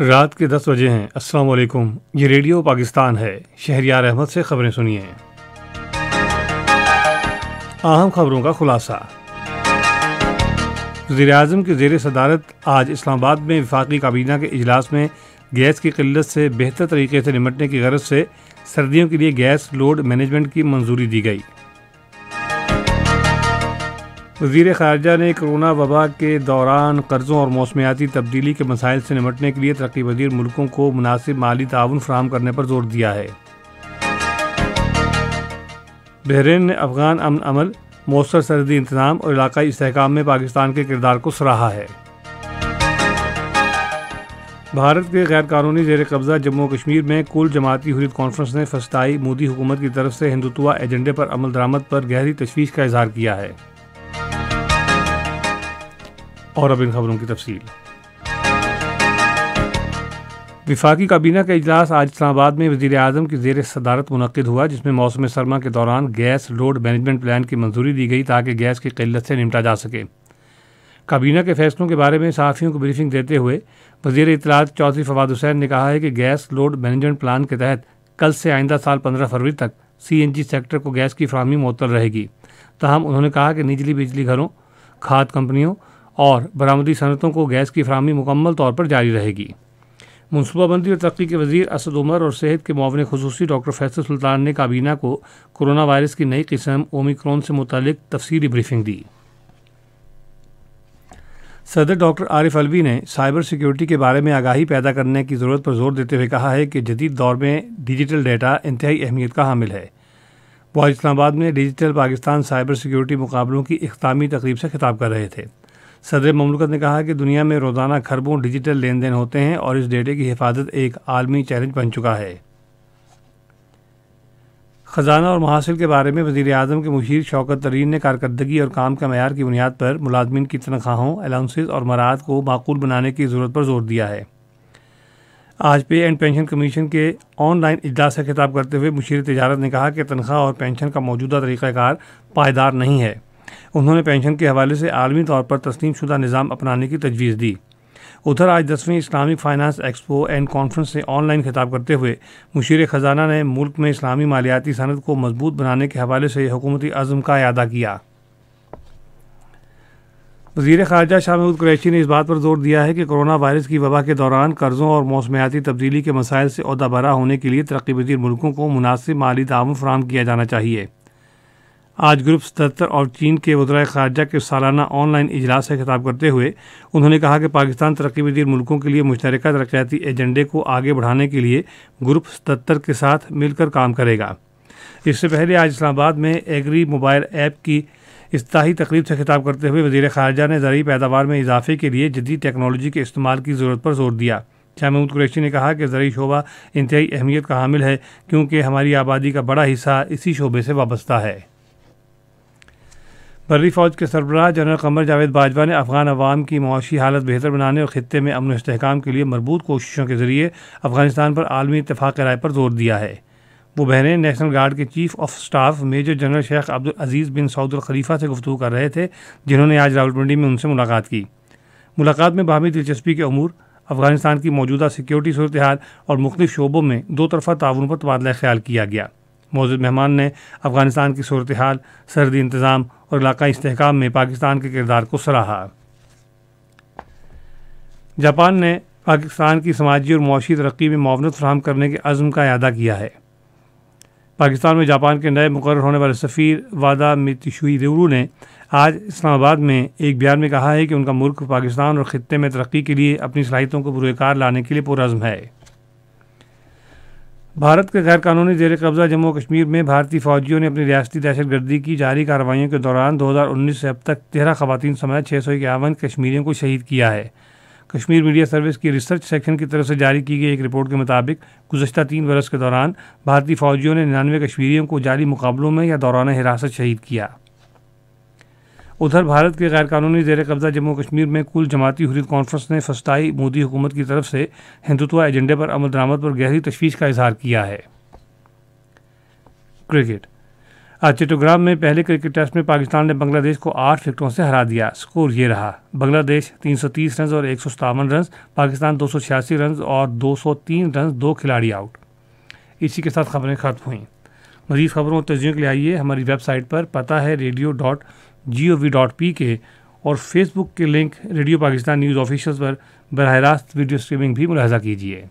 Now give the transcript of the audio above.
रात के दस बजे हैं अस्सलाम वालेकुम ये रेडियो पाकिस्तान है शहरियार अहमद से खबरें सुनिए अहम खबरों का खुलासा वजी अजम की जेर सदारत आज इस्लामाबाद में विफाकी काबीना के अजलास में गैस की किल्लत से बेहतर तरीके से निमटने की गरज से सर्दियों के लिए गैस लोड मैनेजमेंट की मंजूरी दी गई वजीर खारजा ने कोरोना वबा के दौरान कर्ज़ों और मौसमियाती तब्दीली के मसाइल से निमटने के लिए तरक्की वजीर मुल्कों को मुनासिब माली ताउन फ्राहम करने पर जोर दिया है बहरीन ने अफगान अमन अमल मौसर सरहदी इंतजाम और इलाकई इसकाम में पाकिस्तान के किरदार को सराहा है भारत के गैर कानूनी जेर कब्ज़ा जम्मू कश्मीर में कुल जमाती हुरियत कॉन्फ्रेंस ने फस्ताई मोदी हुकूमत की तरफ से हिंदुत्वा एजेंडे पर अमल दरामद पर गहरी तशवीश का इजहार किया है और अब इन खबरों की तफसील विफाकी काबीना का इजलास आज इस्लामाबाद में वजी अजम की जेर सदारत मनद हुआ जिसमें मौसम सरमा के दौरान गैस लोड मैनेजमेंट प्लान की मंजूरी दी गई ताकि गैस की किल्लत से निपटा जा सके काबीना के फैसलों के बारे में सहाफ़ियों को ब्रीफिंग देते हुए वजीर इतलात चौधरी फवाद हुसैन ने कहा है कि गैस लोड मैनेजमेंट प्लान के तहत कल से आइंदा साल पंद्रह फरवरी तक सी एन जी सेक्टर को गैस की फ्राहमी मअतल रहेगी तहम उन्होंने कहा कि निचली बिजली घरों खाद कंपनियों और बरामदी सनतों को गैस की फरहमी मुकम्मल तौर पर जारी रहेगी मनसूबाबंदी और तरक्की के वजीर असद उमर और सेहत के मावन खसूसी डॉक्टर फैसल सुल्तान ने काबीना को कोरोना वायरस की नई किस्म ओमिक्रॉन से मुतलिक तफसीली ब्रीफिंग दी सदर डॉक्टर आरिफ अलवी ने साइबर सिक्योरिटी के बारे में आगाही पैदा करने की ज़रूरत पर जोर देते हुए कहा है कि जदीद दौर में डिजिटल डेटा इंतहाई अहमियत का हामिल है वह आज इस्लामाबाद में डिजिटल पाकिस्तान साइबर सिक्योरिटी मुकाबलों की अख्तामी तकरीब से खिताब कर रहे थे सदर ममलकत ने कहा कि दुनिया में रोज़ाना खरबों डिजिटल लेन देन होते हैं और इस डेटे की हिफाजत एक आलमी चैलेंज बन चुका है ख़जाना और महासिल के बारे में वज़ी अजम के मुशीर शौकत तरीन ने कारकर्दगी और काम के मैार की बुनियाद पर मुलाजमन की तनख्वाहों अलाउंसेज और मराहत को माकूल बनाने की ज़रूरत पर जोर दिया है आज पे एंड पेंशन कमीशन के ऑनलाइन इजलास का खिताब करते हुए मुशीर तजारत ने कहा कि तनख्वाह और पेंशन का मौजूदा तरीक़ाकार पायदार नहीं है उन्होंने पेंशन के हवाले से आलमी तौर पर तस्लीम शुदा निज़ाम अपनाने की तजवीज़ दी उधर आज दसवीं Islamic finance expo and conference से ऑनलाइन खिताब करते हुए मुशीर ख़जाना ने मुल्क में इस्लामी मालियाती सनत को मजबूत बनाने के हवाले से हुकूमती अज़म का अदा किया वजीर खारजा शाह महूद क्रैशी ने इस बात पर जोर दिया है कि कोरोना वायरस की वबा के दौरान कर्ज़ों और मौसमियाती तब्दीली के मसाइल से अहदा भरा होने के लिए तरक्की पजीर मुल्कों को मुनासिब माली ताउन फ्राहम किया जाना चाहिए आज ग्रुप सतहत्तर और चीन के वजरा खारजा के सालाना ऑनलाइन इजलास से खिताब करते हुए उन्होंने कहा कि पाकिस्तान तरक्की पजीर मुल्कों के लिए मुश्तर तरक्याती एजेंडे को आगे बढ़ाने के लिए ग्रुप सतहत्तर के साथ मिलकर काम करेगा इससे पहले आज इस्लामाबाद में एग्री मोबाइल ऐप की इस्ताही तकरीब से खिताब करते हुए वजीर खारजा ने ज़रूरी पैदावार में इजाफे के लिए जदीद टेक्नोलॉजी के इस्तेमाल की ज़रूरत पर जोर दिया शाह महमूद कुरैशी ने कहा कि ज़रिए शोबा इंतहाई अहमियत का हामिल है क्योंकि हमारी आबादी का बड़ा हिस्सा इसी शोबे से वाबस्ता है बर्री फ़ौज के सरबराह जनरल कमर जावेद बाजवा ने अफगान अवाम की मुआशी हालत बेहतर बनाने और खत्े में अमन इसकाम के लिए मरबूत कोशिशों के जरिए अफगानिस्तान पर आलमी इतफाक़ राय पर जोर दिया है वो बहरेन नेशनल गार्ड के chief of staff major general Sheikh Abdul Aziz bin Saudul Khalifa से गुफ्तु कर रहे थे जिन्होंने आज रावलपिंडी में उनसे मुलाकात की मुलाकात में बाहमी दिलचस्पी के अमूर अफगानिस्तान की मौजूदा सिक्योरिटी सूरत हाल और मुख्त शोबों में दो तरफा ताउन पर तबादला ख्याल किया गया मौजूद मेहमान ने अफगानिस्तान की सूरत हाल सरदी इंतज़ाम और इलाका इसकाम में पाकिस्तान के किरदार को सराहा जापान ने पाकिस्तान की समाजी और मुशी तरक्की में मावनत फ्राहम करने के अज़म का अदा किया है पाकिस्तान में जापान के नए मुकर होने वाले सफ़ीर वादा मितिशुई रेवरू ने आज इस्लामाबाद में एक बयान में कहा है कि उनका मुल्क पाकिस्तान और ख़त्े में तरक्की के लिए अपनी सलाहितों को बुरेकार लाने के लिए पुरज़म है भारत के गैर कानूनी जेर कब्ज़ा जम्मू कश्मीर में भारतीय फौजियों ने अपनी रियासती दहशत गर्दी की जारी कार्रवाइयों के दौरान 2019 से अब तक तेरह खवतन समेत छः सौ इक्यावन कश्मीरियों को शहीद किया है कश्मीर मीडिया सर्विस की रिसर्च सेक्शन की तरफ से जारी की गई एक रिपोर्ट के मुताबिक गुजशत तीन बरस के दौरान भारतीय फौजियों ने निन्यानवे कश्मीरियों को जारी मुकाबलों में या दौरान हिरासत शहीद किया उधर भारत के गैरकानूनी जेर कब्जा जम्मू कश्मीर में कुल जमाती हुरियत कॉन्फ्रेंस ने फस्ताई मोदी हुकूमत की तरफ से हिंदुत्व एजेंडे पर अमल दरामद पर गहरी तशवीश का इजहार किया है क्रिकेट आज चट्टोग्राम में पहले क्रिकेट टेस्ट में पाकिस्तान ने बांग्लादेश को आठ विकेटों से हरा दिया स्कोर ये रहा बांग्लादेश 330 रन और एक रन पाकिस्तान दो रन और 203 रन दो खिलाड़ी आउट इसी के साथ खबरें खत्म हुई मजीद खबरों और तजियों के लिए आइए हमारी वेबसाइट पर पता है radio dot G O V dot P K और फेसबुक के link radio Pakistan news official पर बरह रास्त वीडियो स्ट्रीमिंग भी मुलाजा कीजिए